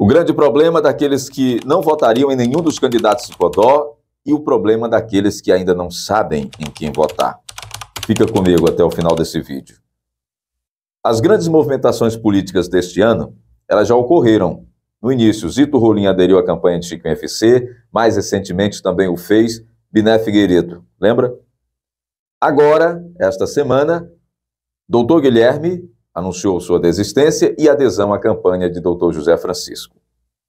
O grande problema daqueles que não votariam em nenhum dos candidatos de Codó e o problema daqueles que ainda não sabem em quem votar. Fica comigo até o final desse vídeo. As grandes movimentações políticas deste ano, elas já ocorreram. No início, Zito Rolim aderiu à campanha de Chico FC, mais recentemente também o fez Biné Figueiredo, lembra? Agora, esta semana, Doutor Guilherme anunciou sua desistência e adesão à campanha de Dr. José Francisco.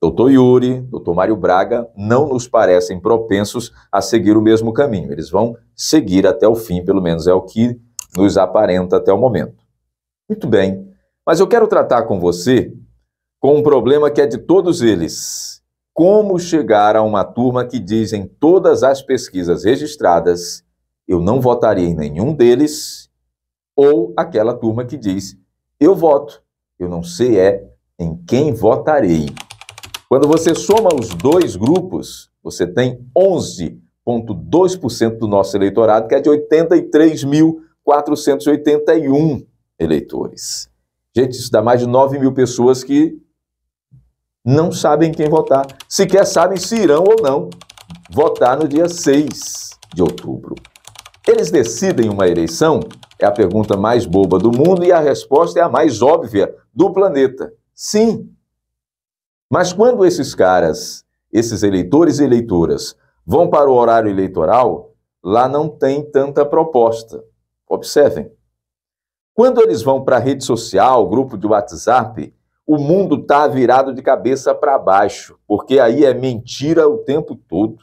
Dr. Yuri, Dr. Mário Braga não nos parecem propensos a seguir o mesmo caminho. Eles vão seguir até o fim, pelo menos é o que nos aparenta até o momento. Muito bem, mas eu quero tratar com você com um problema que é de todos eles. Como chegar a uma turma que diz em todas as pesquisas registradas eu não votaria em nenhum deles, ou aquela turma que diz eu voto. Eu não sei é em quem votarei. Quando você soma os dois grupos, você tem 11,2% do nosso eleitorado, que é de 83.481 eleitores. Gente, isso dá mais de 9 mil pessoas que não sabem quem votar, sequer sabem se irão ou não votar no dia 6 de outubro. Eles decidem uma eleição é a pergunta mais boba do mundo e a resposta é a mais óbvia do planeta. Sim. Mas quando esses caras, esses eleitores e eleitoras, vão para o horário eleitoral, lá não tem tanta proposta. Observem. Quando eles vão para a rede social, grupo de WhatsApp, o mundo está virado de cabeça para baixo, porque aí é mentira o tempo todo.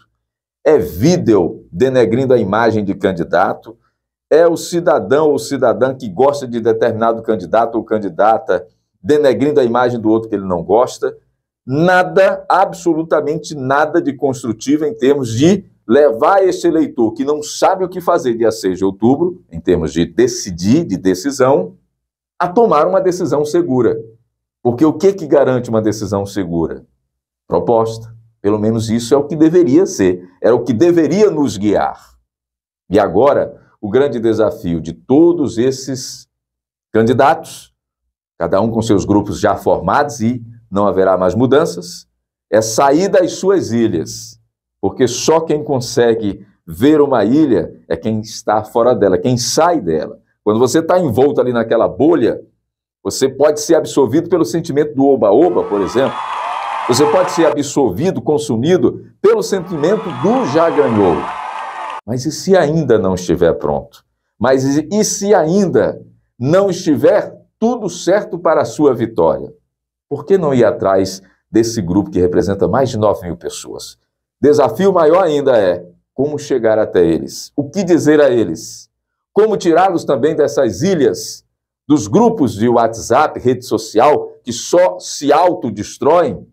É vídeo denegrindo a imagem de candidato, é o cidadão ou cidadã que gosta de determinado candidato ou candidata, denegrindo a imagem do outro que ele não gosta. Nada, absolutamente nada de construtivo em termos de levar esse eleitor que não sabe o que fazer dia 6 de outubro, em termos de decidir, de decisão, a tomar uma decisão segura. Porque o que, que garante uma decisão segura? Proposta. Pelo menos isso é o que deveria ser, era o que deveria nos guiar. E agora, o grande desafio de todos esses candidatos, cada um com seus grupos já formados e não haverá mais mudanças, é sair das suas ilhas, porque só quem consegue ver uma ilha é quem está fora dela, quem sai dela. Quando você está envolto ali naquela bolha, você pode ser absorvido pelo sentimento do oba-oba, por exemplo. Você pode ser absorvido, consumido pelo sentimento do já ganhou. Mas e se ainda não estiver pronto? Mas e se ainda não estiver tudo certo para a sua vitória? Por que não ir atrás desse grupo que representa mais de 9 mil pessoas? Desafio maior ainda é como chegar até eles, o que dizer a eles, como tirá-los também dessas ilhas, dos grupos de WhatsApp, rede social, que só se autodestroem,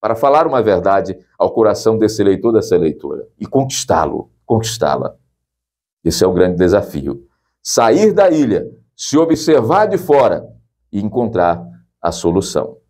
para falar uma verdade ao coração desse eleitor, dessa eleitora, e conquistá-lo conquistá-la. Esse é o grande desafio. Sair da ilha, se observar de fora e encontrar a solução.